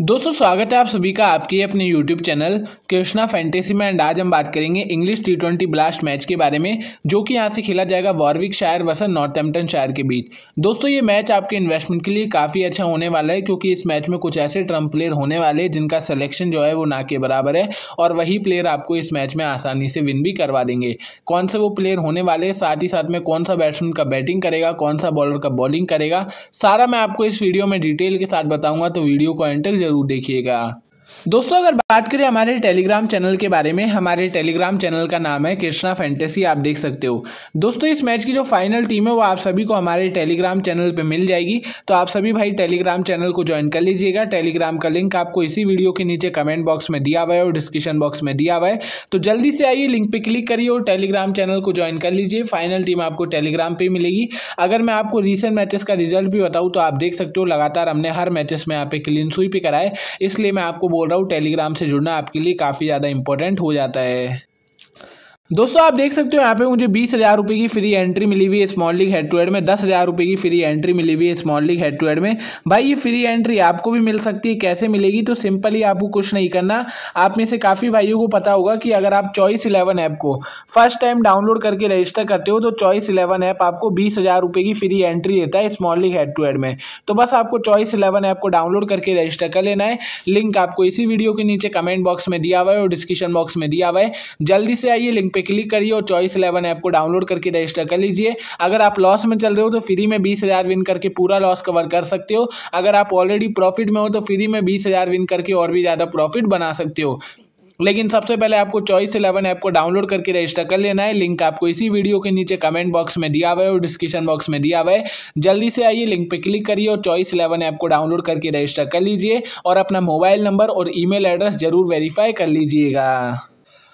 दोस्तों स्वागत है आप सभी का आपके अपने YouTube चैनल कृष्णा फैंटेसी में एंड आज हम बात करेंगे English T twenty blast match के बारे में जो कि यहाँ से खेला जाएगा वॉरविक शायर वर्सेस नॉर्थैम्पटन शायर के बीच दोस्तों ये मैच आपके इन्वेस्टमेंट के लिए काफ़ी अच्छा होने वाला है क्योंकि इस मैच में कुछ ऐसे ट्रम्प प्लेयर होने वाले हैं जिनका सलेक्शन जो है वो ना के बराबर है और वही प्लेयर आपको इस मैच में आसानी से विन भी करवा देंगे कौन से वो प्लेयर होने वाले हैं साथ ही साथ में कौन सा बैट्समैन का बैटिंग करेगा कौन सा बॉलर का बॉलिंग करेगा सारा मैं आपको इस वीडियो में डिटेल के साथ बताऊँगा तो वीडियो को एंटर ज़रूर देखिएगा दोस्तों अगर बात करें हमारे टेलीग्राम चैनल के बारे में हमारे टेलीग्राम चैनल का नाम है कृष्णा फैंटेसी आप देख सकते हो दोस्तों इस मैच की जो फाइनल टीम है वो आप सभी को हमारे टेलीग्राम चैनल पे मिल जाएगी तो आप सभी भाई टेलीग्राम चैनल को ज्वाइन कर लीजिएगा टेलीग्राम का लिंक आपको इसी वीडियो के नीचे कमेंट बॉक्स में दिया हुआ है और डिस्क्रिप्शन बॉक्स में दिया हुआ है तो जल्दी से आइए लिंक पर क्लिक करिए और टेलीग्राम चैनल को ज्वाइन कर लीजिए फाइनल टीम आपको टेलीग्राम पर मिलेगी अगर मैं आपको रिसेंट मैचेस का रिजल्ट भी बताऊँ तो आप देख सकते हो लगातार हमने हर मैचेस में यहाँ पे क्लीन सुई पर कराए इसलिए मैं आपको बोल रहा हूँ टेलीग्राम से जुड़ना आपके लिए काफ़ी ज़्यादा इंपॉर्टेंट हो जाता है दोस्तों आप देख सकते हो यहाँ पे मुझे बीस हज़ार रुपये की फ्री एंट्री मिली हुई है small league head to head में दस हज़ार रुपये की फ्री एंट्री मिली हुई है small league head to head में भाई ये फ्री एंट्री आपको भी मिल सकती है कैसे मिलेगी तो सिंपली आपको कुछ नहीं करना आप में से काफ़ी भाइयों को पता होगा कि अगर आप चॉइस इलेवन ऐप को फर्स्ट टाइम डाउनलोड करके रजिस्टर करते हो तो चॉइस इलेवन ऐप आपको बीस हज़ार रुपये की फ्री एंट्री देता है small league head to head में तो बस आपको चॉइस इलेवन ऐप को डाउनलोड करके रजिस्टर कर लेना है लिंक आपको इसी वीडियो के नीचे कमेंट बॉक्स में दिया हुआ है और डिस्क्रिप्शन बॉक्स में दिया हुआ है जल्दी से आइए लिंक पर क्लिक करिए और चॉइस इलेवन ऐप को डाउनलोड करके रजिस्टर कर लीजिए अगर आप लॉस में चल रहे हो तो फ्री में बीस हज़ार विन करके पूरा लॉस कवर कर सकते हो अगर आप ऑलरेडी प्रॉफिट में हो तो फ्री में बीस हज़ार विन करके और भी ज़्यादा प्रॉफिट बना सकते हो लेकिन सबसे पहले आपको चॉइस इलेवन ऐप को डाउनलोड करके रजिस्टर कर लेना है लिंक आपको इसी वीडियो के नीचे कमेंट बॉक्स में दिया हुआ है और डिस्क्रिप्शन बॉक्स में दिया हुआ है जल्दी से आइए लिंक पे क्लिक करिए और चॉइस इलेवन ऐप को डाउनलोड करके रजिस्टर कर लीजिए और अपना मोबाइल नंबर और ईमेल एड्रेस जरूर वेरीफाई कर लीजिएगा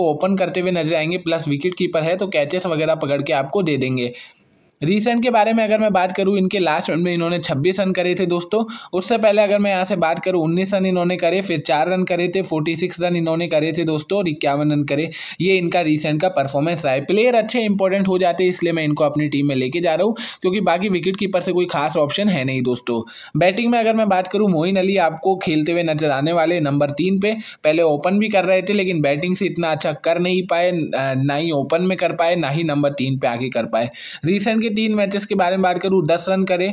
आपको ओपन करते हुए नजर आएंगे प्लस विकेट कीपर है तो कैचेस वगैरह पकड़ के आपको दे देंगे रिसेंट के बारे में अगर मैं बात करूँ इनके लास्ट रन में इन्होंने छब्बीस रन करे थे दोस्तों उससे पहले अगर मैं यहाँ से बात करूँ उन्नीस रन इन्होंने करे फिर चार रन करे थे फोर्टी सिक्स रन इन्होंने करे थे दोस्तों और इक्यावन रन करे ये इनका रिसेंट का परफॉर्मेंस रहा है प्लेयर अच्छे इंपॉर्टेंट हो जाते हैं इसलिए मैं इनको अपनी टीम में लेके जा रहा हूँ क्योंकि बाकी विकेट कीपर से कोई खास ऑप्शन है नहीं दोस्तों बैटिंग में अगर मैं बात करूँ मोइन अली आपको खेलते हुए नजर आने वाले नंबर तीन पर पहले ओपन भी कर रहे थे लेकिन बैटिंग से इतना अच्छा कर नहीं पाए ना ही ओपन में कर पाए ना ही नंबर तीन पर आगे कर पाए रिसेंट के के तीन मैचेस के बारे में बात करूँ दस रन करे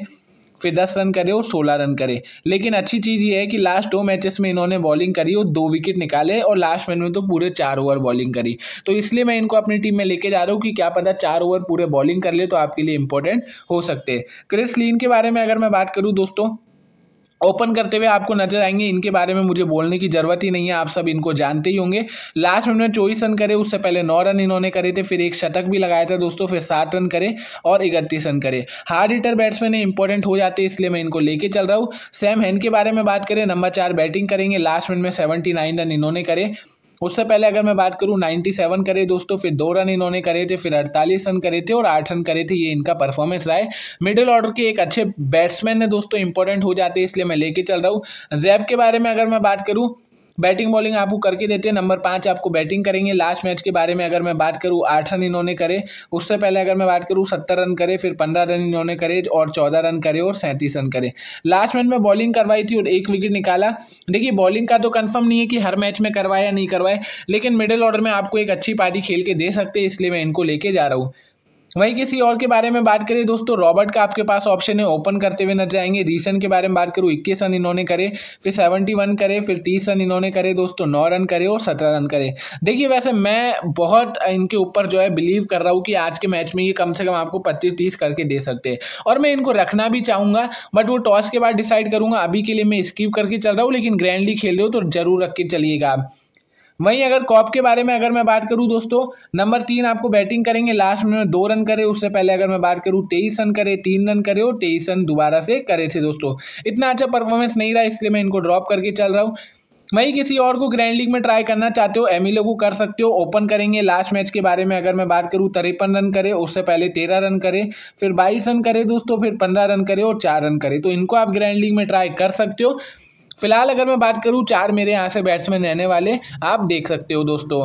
फिर दस रन करे और सोलह रन करे लेकिन अच्छी चीज़ ये है कि लास्ट दो मैचेस में इन्होंने बॉलिंग करी और दो विकेट निकाले और लास्ट मैच में तो पूरे चार ओवर बॉलिंग करी तो इसलिए मैं इनको अपनी टीम में लेके जा रहा हूँ कि क्या पता चार ओवर पूरे बॉलिंग कर ले तो आपके लिए इंपॉर्टेंट हो सकते हैं क्रिस लीन के बारे में अगर मैं बात करूँ दोस्तों ओपन करते हुए आपको नजर आएंगे इनके बारे में मुझे बोलने की ज़रूरत ही नहीं है आप सब इनको जानते ही होंगे लास्ट मिनट में चौबीस रन करे उससे पहले नौ रन इन्होंने करे थे फिर एक शतक भी लगाया था दोस्तों फिर सात रन करे और इकतीस रन करे हार्ड हिटर बैट्समैन इंपॉर्टेंट हो जाते हैं इसलिए मैं इनको लेके चल रहा हूँ सैम हैन के बारे में बात करें नंबर चार बैटिंग करेंगे लास्ट मिनट में सेवेंटी रन इन्होंने करे उससे पहले अगर मैं बात करूँ नाइन्टी सेवन करे दोस्तों फिर दो रन इन्होंने करे थे फिर अड़तालीस रन करे थे और आठ रन करे थे ये इनका परफॉर्मेंस रहा है मिडिल ऑर्डर के एक अच्छे बैट्समैन है दोस्तों इंपॉर्टेंट हो जाते हैं इसलिए मैं लेके चल रहा हूँ जैब के बारे में अगर मैं बात करूँ बैटिंग बॉलिंग आपको करके देते हैं नंबर पाँच आपको बैटिंग करेंगे लास्ट मैच के बारे में अगर मैं बात करूँ आठ रन इन्होंने करे उससे पहले अगर मैं बात करूँ सत्तर रन करे फिर पंद्रह रन इन्होंने करे और चौदह रन करे और सैंतीस रन करे लास्ट मैच में बॉलिंग करवाई थी और एक विकेट निकाला देखिए बॉलिंग का तो कन्फर्म नहीं है कि हर मैच में करवाए या नहीं करवाए लेकिन मिडिल ऑर्डर में आपको एक अच्छी पारी खेल के दे सकते हैं इसलिए मैं इनको लेके जा रहा हूँ वहीं किसी और के बारे में बात करें दोस्तों रॉबर्ट का आपके पास ऑप्शन है ओपन करते हुए नजर आएंगे रीसन के बारे में बात करूँ इक्कीस रन इन्होंने करे फिर सेवेंटी वन करे फिर तीस रन इन्होंने करे दोस्तों नौ रन करे और सत्रह रन करे देखिए वैसे मैं बहुत इनके ऊपर जो है बिलीव कर रहा हूँ कि आज के मैच में ये कम से कम आपको पच्चीस तीस करके दे सकते हैं और मैं इनको रखना भी चाहूँगा बट वो टॉस के बाद डिसाइड करूँगा अभी के लिए मैं स्कीप करके चल रहा हूँ लेकिन ग्रैंडली खेल रहे हो तो जरूर रख के चलिएगा आप वहीं अगर कॉप के बारे में अगर मैं बात करूँ दोस्तों नंबर तीन आपको बैटिंग करेंगे लास्ट में दो रन करे उससे पहले अगर मैं बात करूँ तेईस रन करे तीन रन करे और तेईस रन दोबारा से करे थे दोस्तों इतना अच्छा परफॉर्मेंस नहीं रहा इसलिए मैं इनको ड्रॉप करके चल रहा हूँ वहीं किसी और को ग्रैंड लीग में ट्राई करना चाहते हो एमिलो को कर सकते हो ओपन करेंगे लास्ट मैच के बारे में अगर मैं बात करूँ तिरपन रन करे उससे पहले तेरह रन करे फिर बाईस रन करे दोस्तों फिर पंद्रह रन करे और चार रन करे तो इनको आप ग्रैंड लीग में ट्राई कर सकते हो फिलहाल अगर मैं बात करूँ चार मेरे यहाँ से बैट्समैन रहने वाले आप देख सकते हो दोस्तों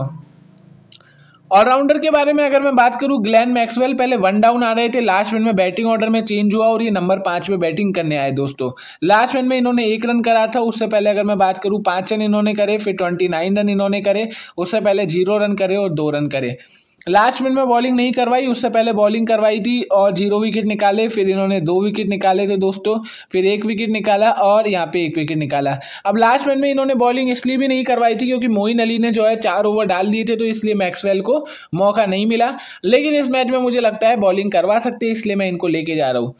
ऑलराउंडर के बारे में अगर मैं बात करूं ग्लैन मैक्सवेल पहले वन डाउन आ रहे थे लास्ट मिनट में बैटिंग ऑर्डर में चेंज हुआ और ये नंबर पाँच पे बैटिंग करने आए दोस्तों लास्ट मिनट में इन्होंने एक रन करा था उससे पहले अगर मैं बात करूँ पाँच रन इन्होंने करे फिर ट्वेंटी नाइन रन इन्होंने करे उससे पहले जीरो रन करे और दो रन करे लास्ट मिनट में बॉलिंग नहीं करवाई उससे पहले बॉलिंग करवाई थी और जीरो विकेट निकाले फिर इन्होंने दो विकेट निकाले थे दोस्तों फिर एक विकेट निकाला और यहाँ पे एक विकेट निकाला अब लास्ट मिनट में इन्होंने बॉलिंग इसलिए भी नहीं करवाई थी क्योंकि मोइन अली ने जो है चार ओवर डाल दिए थे तो इसलिए मैक्सवेल को मौका नहीं मिला लेकिन इस मैच में मुझे लगता है बॉलिंग करवा सकते इसलिए मैं इनको लेके जा रहा हूँ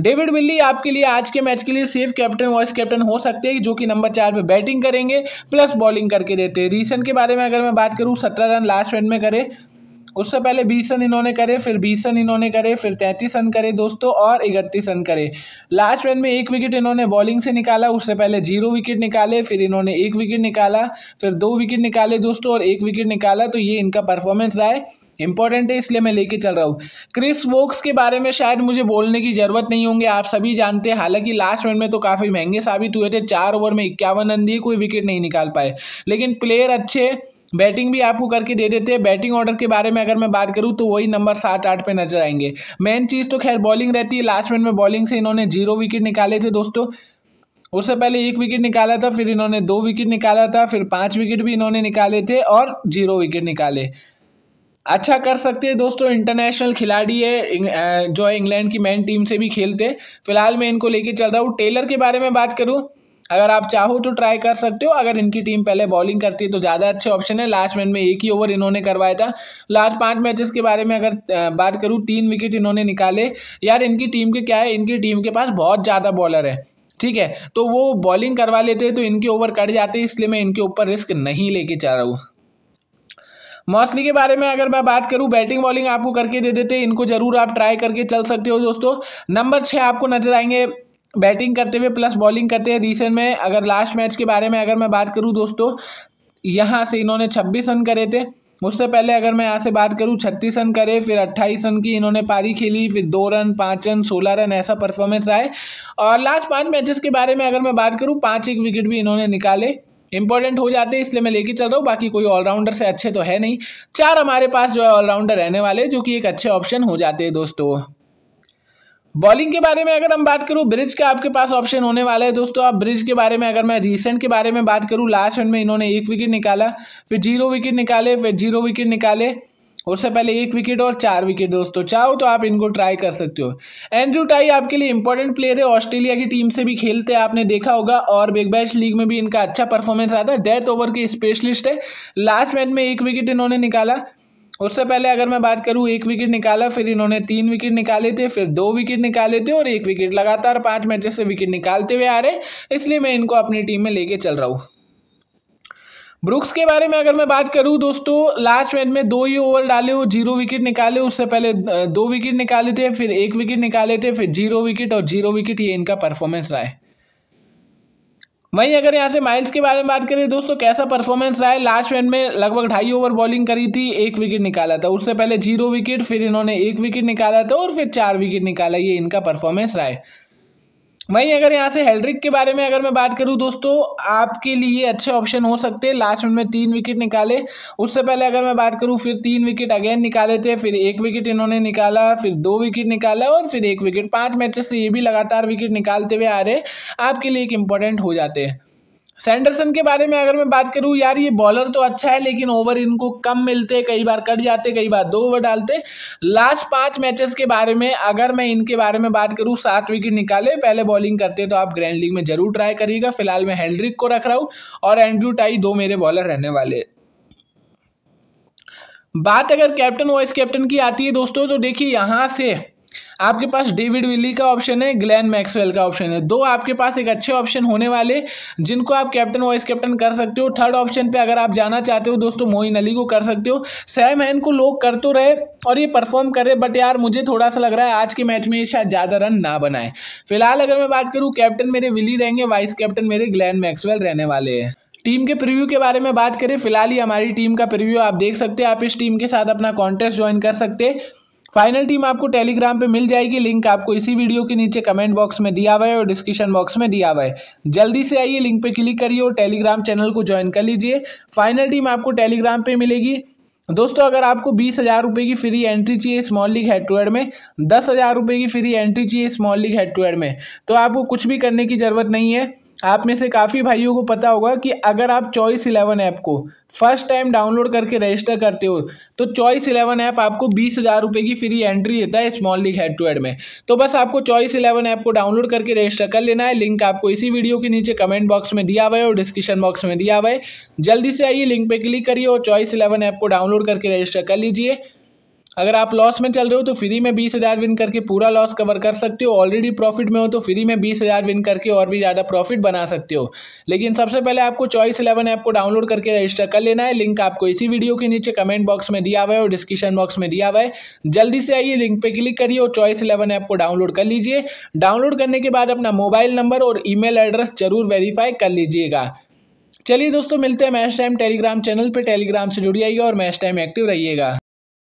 डेविड बिल्ली आपके लिए आज के मैच के लिए सेफ कैप्टन वाइस कैप्टन हो सकते हैं जो कि नंबर चार पे बैटिंग करेंगे प्लस बॉलिंग करके देते हैं रीसेंट के बारे में अगर मैं बात करूँ सत्रह रन लास्ट रन में करें उससे पहले बीस रन इन्होंने करे फिर बीस रन इन्होंने करे फिर तैंतीस रन करे दोस्तों और इकतीस रन करे लास्ट रन में एक विकेट इन्होंने बॉलिंग से निकाला उससे पहले जीरो विकेट निकाले फिर इन्होंने एक विकेट निकाला फिर दो विकेट निकाले दोस्तों और एक विकेट निकाला तो ये इनका परफॉर्मेंस रहा है इंपॉर्टेंट है इसलिए मैं लेके चल रहा हूँ क्रिस वोक्स के बारे में शायद मुझे बोलने की ज़रूरत नहीं होंगे आप सभी जानते हैं हालांकि लास्ट रन में तो काफ़ी महंगे साबित हुए थे चार ओवर में इक्यावन रन दिए कोई विकेट नहीं निकाल पाए लेकिन प्लेयर अच्छे बैटिंग भी आपको करके दे देते हैं बैटिंग ऑर्डर के बारे में अगर मैं बात करूँ तो वही नंबर सात आठ पे नजर आएंगे मेन चीज़ तो खैर बॉलिंग रहती है लास्ट मैच में बॉलिंग से इन्होंने जीरो विकेट निकाले थे दोस्तों उससे पहले एक विकेट निकाला था फिर इन्होंने दो विकेट निकाला था फिर पाँच विकेट भी इन्होंने निकाले थे और जीरो विकेट निकाले अच्छा कर सकते हैं दोस्तों इंटरनेशनल खिलाड़ी है जो है इंग्लैंड की मेन टीम से भी खेलते फिलहाल मैं इनको लेके चल रहा हूँ टेलर के बारे में बात करूँ अगर आप चाहो तो ट्राई कर सकते हो अगर इनकी टीम पहले बॉलिंग करती है तो ज़्यादा अच्छे ऑप्शन है लास्ट मैन में एक ही ओवर इन्होंने करवाया था लास्ट पाँच मैचेस के बारे में अगर बात करूँ तीन विकेट इन्होंने निकाले यार इनकी टीम के क्या है इनकी टीम के पास बहुत ज़्यादा बॉलर है ठीक है तो वो बॉलिंग करवा लेते हैं तो इनके ओवर कट जाते हैं इसलिए मैं इनके ऊपर रिस्क नहीं लेके चाह रहा हूँ मॉस्टली के बारे में अगर मैं बात करूं बैटिंग बॉलिंग आपको करके दे देते हैं इनको जरूर आप ट्राई करके चल सकते हो दोस्तों नंबर छः आपको नजर आएंगे बैटिंग करते हुए प्लस बॉलिंग करते हुए रिसेंट में अगर लास्ट मैच के बारे में अगर मैं बात करूँ दोस्तों यहाँ से इन्होंने छब्बीस रन करे थे उससे पहले अगर मैं यहाँ से बात करूँ छत्तीस रन करे फिर अट्ठाईस रन की इन्होंने पारी खेली फिर दो रन पाँच रन सोलह रन ऐसा परफॉर्मेंस आए और लास्ट पाँच मैचेस के बारे में अगर मैं बात करूँ पाँच एक विकेट भी इन्होंने निकाले इंपॉर्टेंट हो जाते हैं इसलिए मैं लेके चल रहा हूँ बाकी कोई ऑलराउंडर से अच्छे तो है नहीं चार हमारे पास जो है ऑलराउंडर रहने वाले जो कि एक अच्छे ऑप्शन हो जाते हैं दोस्तों बॉलिंग के बारे में अगर हम बात करूँ ब्रिज का आपके पास ऑप्शन होने वाला है दोस्तों आप ब्रिज के बारे में अगर मैं रिसेंट के बारे में बात करूँ लास्ट रन में इन्होंने एक विकेट निकाला फिर जीरो विकेट निकाले फिर जीरो विकेट निकाले उससे पहले एक विकेट और चार विकेट दोस्तों चाहो तो आप इनको ट्राई कर सकते हो एंड्रू टाई आपके लिए इंपॉर्टेंट प्लेयर है ऑस्ट्रेलिया की टीम से भी खेलते हैं आपने देखा होगा और बिग बैच लीग में भी इनका अच्छा परफॉर्मेंस आता है डेथ ओवर के स्पेशलिस्ट है लास्ट मैच में एक विकेट इन्होंने निकाला उससे पहले अगर मैं बात करूँ एक विकेट निकाला फिर इन्होंने तीन विकेट निकाले थे फिर दो विकेट निकाले थे और एक विकेट लगातार पाँच मैचेस से विकेट निकालते हुए आ रहे इसलिए मैं इनको अपनी टीम में लेके चल रहा हूँ ब्रुक्स के बारे में अगर मैं बात करूं दोस्तों लास्ट मैच में दो ही ओवर डाले हो जीरो विकेट निकाले उससे पहले दो विकेट निकाले थे फिर एक विकेट निकाले थे फिर जीरो विकेट और जीरो विकेट ये इनका परफॉर्मेंस रहा है वहीं अगर यहाँ से माइल्स के बारे में बात करें दोस्तों कैसा परफॉर्मेंस रहा है लास्ट मैन में लगभग ढाई ओवर बॉलिंग करी थी एक विकेट निकाला था उससे पहले जीरो विकेट फिर इन्होंने एक विकेट निकाला था और फिर चार विकेट निकाला ये इनका परफॉर्मेंस रहा है वहीं अगर यहाँ से हेल्ड्रिक के बारे में अगर मैं बात करूँ दोस्तों आपके लिए अच्छे ऑप्शन हो सकते हैं लास्ट मिनट में तीन विकेट निकाले उससे पहले अगर मैं बात करूँ फिर तीन विकेट अगेन निकाले थे फिर एक विकेट इन्होंने निकाला फिर दो विकेट निकाला और फिर एक विकेट पाँच मैचेस से ये भी लगातार विकेट निकालते हुए आ रहे आपके लिए एक इम्पॉर्टेंट हो जाते हैं सैंडरसन के बारे में अगर मैं बात करूँ यार ये बॉलर तो अच्छा है लेकिन ओवर इनको कम मिलते कई बार कट जाते कई बार दो ओवर डालते लास्ट पांच मैचेस के बारे में अगर मैं इनके बारे में बात करूँ सात विकेट निकाले पहले बॉलिंग करते तो आप ग्रैंड लीग में जरूर ट्राई करिएगा फिलहाल मैं हेल्ड्रिक को रख रहा हूँ और एंड्रू टाई दो मेरे बॉलर रहने वाले बात अगर कैप्टन वाइस कैप्टन की आती है दोस्तों तो देखिए यहाँ से आपके पास डेविड विली का ऑप्शन है ग्लैन मैक्सवेल का ऑप्शन है दो आपके पास एक अच्छे ऑप्शन होने वाले जिनको आप कैप्टन वाइस कैप्टन कर सकते हो थर्ड ऑप्शन पे अगर आप जाना चाहते हो दोस्तों मोइन अली को कर सकते हो सैम हैन को लोग कर तो रहे और ये परफॉर्म कर रहे बट यार मुझे थोड़ा सा लग रहा है आज के मैच में ये शायद ज़्यादा रन ना बनाए फिलहाल अगर मैं बात करूँ कैप्टन मेरे विली रहेंगे वाइस कैप्टन मेरे ग्लैन मैक्सवेल रहने वाले हैं टीम के प्रीव्यू के बारे में बात करें फिलहाल ही हमारी टीम का प्रीव्यू आप देख सकते हैं आप इस टीम के साथ अपना कॉन्टेस्ट ज्वाइन कर सकते हैं फाइनल टीम आपको टेलीग्राम पे मिल जाएगी लिंक आपको इसी वीडियो के नीचे कमेंट बॉक्स में दिया हुआ है और डिस्क्रिप्शन बॉक्स में दिया हुआ है जल्दी से आइए लिंक पे क्लिक करिए और टेलीग्राम चैनल को ज्वाइन कर लीजिए फाइनल टीम आपको टेलीग्राम पे मिलेगी दोस्तों अगर आपको बीस हज़ार रुपये की फ्री एंट्री चाहिए small league head to head में दस हज़ार रुपये की फ्री एंट्री चाहिए small league head to head में तो आपको कुछ भी करने की ज़रूरत नहीं है आप में से काफ़ी भाइयों को पता होगा कि अगर आप चॉइस इलेवन ऐप को फर्स्ट टाइम डाउनलोड करके रजिस्टर करते हो तो चॉइस इलेवन ऐप आपको बीस हज़ार रुपये की फ्री एंट्री देता है small league head to head में तो बस आपको चॉइस इलेवन ऐप को डाउनलोड करके रजिस्टर कर लेना है लिंक आपको इसी वीडियो के नीचे कमेंट बॉक्स में दिया हुआ है और डिस्क्रिप्शन बॉक्स में दिया हुआ है जल्दी से आइए लिंक पर क्लिक करिए और चॉइस इलेवन ऐप को डाउनलोड करके रजिस्टर कर लीजिए अगर आप लॉस में चल रहे हो तो फ्री में बीस हज़ार विन करके पूरा लॉस कवर कर सकते हो ऑलरेडी प्रॉफिट में हो तो फ्री में बीस हज़ार विन करके और भी ज़्यादा प्रॉफिट बना सकते हो लेकिन सबसे पहले आपको चॉइस इलेवन ऐप को डाउनलोड करके रजिस्टर कर लेना है लिंक आपको इसी वीडियो के नीचे कमेंट बॉक्स में दिया हुआ है और डिस्क्रिप्शन बॉक्स में दिया हुआ है जल्दी से आइए लिंक पर क्लिक करिए और चॉइस इलेवन ऐप को डाउनलोड कर लीजिए डाउनलोड करने के बाद अपना मोबाइल नंबर और ई एड्रेस जरूर वेरीफाई कर लीजिएगा चलिए दोस्तों मिलते हैं मैच टाइम टेलीग्राम चैनल पर टेलीग्राम से आइएगा और मैच टाइम एक्टिव रहिएगा